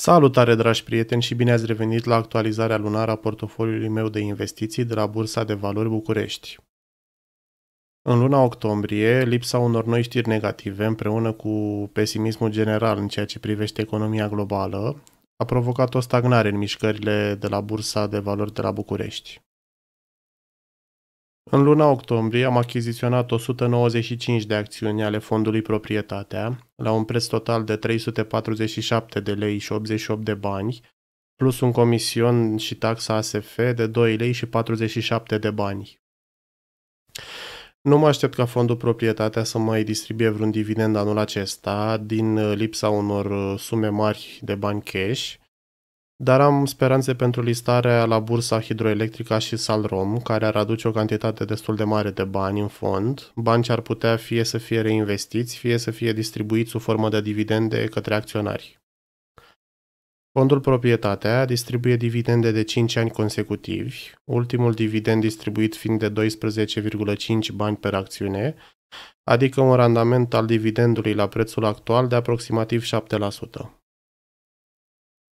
Salutare, dragi prieteni, și bine ați revenit la actualizarea lunară a portofoliului meu de investiții de la Bursa de Valori București. În luna octombrie, lipsa unor noi știri negative împreună cu pesimismul general în ceea ce privește economia globală a provocat o stagnare în mișcările de la Bursa de Valori de la București. În luna octombrie am achiziționat 195 de acțiuni ale fondului proprietatea, la un preț total de 347 de lei și 88 de bani, plus un comision și taxa ASF de 2 lei și 47 de bani. Nu mă aștept ca fondul proprietatea să mai distribuie vreun dividend anul acesta din lipsa unor uh, sume mari de bani cash – dar am speranțe pentru listarea la bursa hidroelectrica și Salrom, care ar aduce o cantitate destul de mare de bani în fond, bani ce ar putea fie să fie reinvestiți, fie să fie distribuiți sub formă de dividende către acționari. Fondul Proprietatea distribuie dividende de 5 ani consecutivi, ultimul dividend distribuit fiind de 12,5 bani per acțiune, adică un randament al dividendului la prețul actual de aproximativ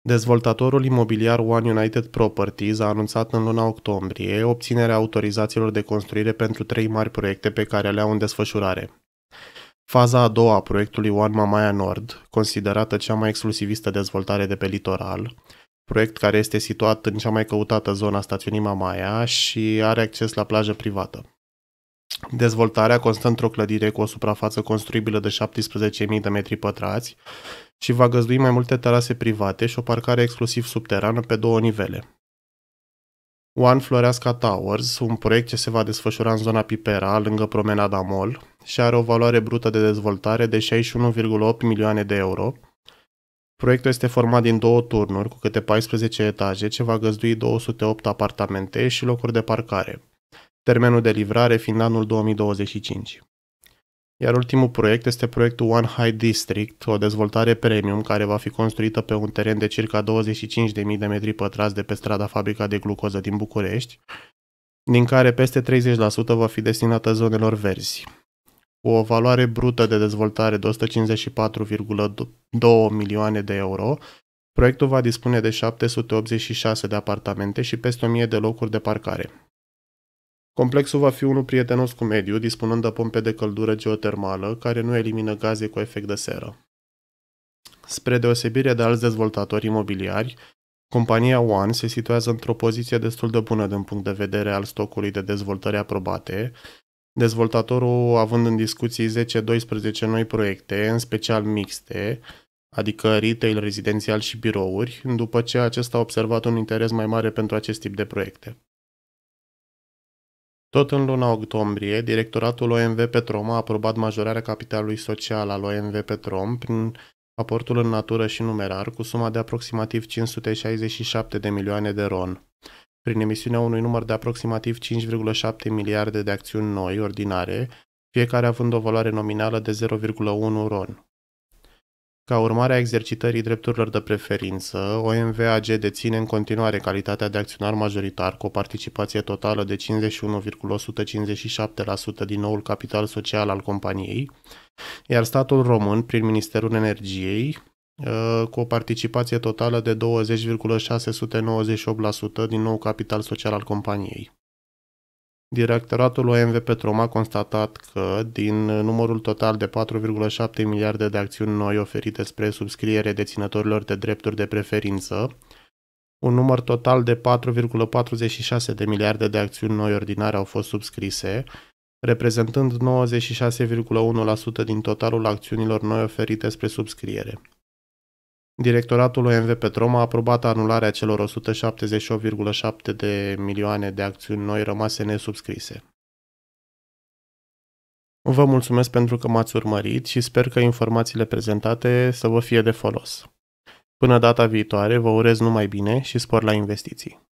Dezvoltatorul imobiliar One United Properties a anunțat în luna octombrie obținerea autorizațiilor de construire pentru trei mari proiecte pe care le au în desfășurare. Faza a doua a proiectului One Mamaia Nord, considerată cea mai exclusivistă dezvoltare de pe litoral, proiect care este situat în cea mai căutată zona stațiunii Mamaia și are acces la plajă privată. Dezvoltarea constă într-o clădire cu o suprafață construibilă de 17.000 de metri pătrați și va găzdui mai multe terase private și o parcare exclusiv subterană pe două nivele. One Floreasca Towers, un proiect ce se va desfășura în zona Pipera, lângă promenada Mall, și are o valoare brută de dezvoltare de 61,8 milioane de euro. Proiectul este format din două turnuri cu câte 14 etaje ce va găzdui 208 apartamente și locuri de parcare, termenul de livrare fiind anul 2025. Iar ultimul proiect este proiectul One High District, o dezvoltare premium care va fi construită pe un teren de circa 25.000 de metri pătrați de pe strada Fabrica de Glucoză din București, din care peste 30% va fi destinată zonelor verzi. Cu o valoare brută de dezvoltare de 154,2 milioane de euro, proiectul va dispune de 786 de apartamente și peste 1000 de locuri de parcare. Complexul va fi unul prietenos cu mediul, dispunând de pompe de căldură geotermală, care nu elimină gaze cu efect de seră. Spre deosebire de alți dezvoltatori imobiliari, compania One se situează într-o poziție destul de bună din punct de vedere al stocului de dezvoltări aprobate, dezvoltatorul având în discuții 10-12 noi proiecte, în special mixte, adică retail, rezidențial și birouri, după ce acesta a observat un interes mai mare pentru acest tip de proiecte. Tot în luna octombrie, directoratul OMV Petrom a aprobat majorarea capitalului social al OMV Petrom prin aportul în natură și numerar cu suma de aproximativ 567 de milioane de ron. Prin emisiunea unui număr de aproximativ 5,7 miliarde de acțiuni noi, ordinare, fiecare având o valoare nominală de 0,1 ron. Ca urmare a exercitării drepturilor de preferință, OMVAG deține în continuare calitatea de acționar majoritar cu o participație totală de 51,157% din noul capital social al companiei, iar statul român, prin Ministerul Energiei, ă, cu o participație totală de 20,698% din nou capital social al companiei. Directoratul OMV Petrom a constatat că, din numărul total de 4,7 miliarde de acțiuni noi oferite spre subscriere deținătorilor de drepturi de preferință, un număr total de 4,46 de miliarde de acțiuni noi ordinare au fost subscrise, reprezentând 96,1% din totalul acțiunilor noi oferite spre subscriere. Directoratul OMV Petrom a aprobat anularea celor 178,7 de milioane de acțiuni noi rămase nesubscrise. Vă mulțumesc pentru că m-ați urmărit și sper că informațiile prezentate să vă fie de folos. Până data viitoare, vă urez numai bine și spor la investiții.